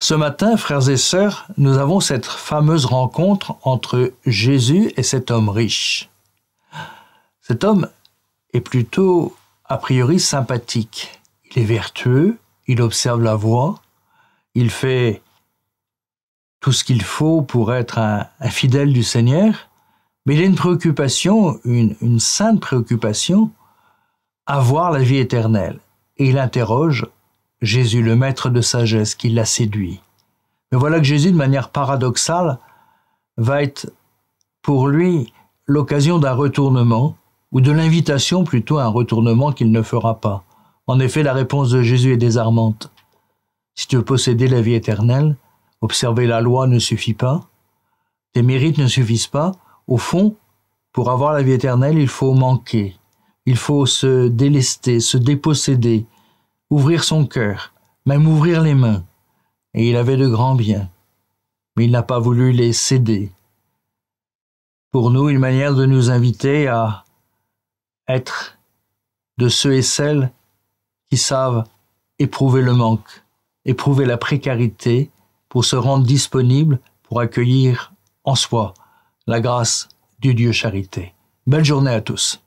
Ce matin, frères et sœurs, nous avons cette fameuse rencontre entre Jésus et cet homme riche. Cet homme est plutôt, a priori, sympathique. Il est vertueux, il observe la voie, il fait tout ce qu'il faut pour être un, fidèle du Seigneur, mais il a une préoccupation, une, une sainte préoccupation, avoir la vie éternelle. Et il interroge Jésus, le maître de sagesse, qui l'a séduit. Mais voilà que Jésus, de manière paradoxale, va être pour lui l'occasion d'un retournement, ou de l'invitation plutôt à un retournement qu'il ne fera pas. En effet, la réponse de Jésus est désarmante. Si tu veux posséder la vie éternelle, observer la loi ne suffit pas, tes mérites ne suffisent pas. Au fond, pour avoir la vie éternelle, il faut manquer, il faut se délester, se déposséder, ouvrir son cœur, même ouvrir les mains, et il avait de grands biens, mais il n'a pas voulu les céder. Pour nous, une manière de nous inviter à être de ceux et celles qui savent éprouver le manque, éprouver la précarité, pour se rendre disponible pour accueillir en soi la grâce du Dieu charité. Belle journée à tous.